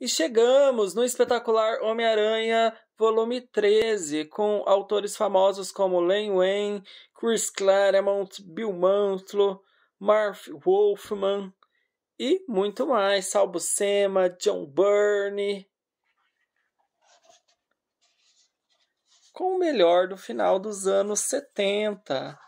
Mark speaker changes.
Speaker 1: E chegamos no espetacular Homem-Aranha volume 13, com autores famosos como Len Wayne, Chris Claremont, Bill Mantlo, Marv Wolfman e muito mais, Sal Buscema, John Byrne. Com o melhor do final dos anos 70.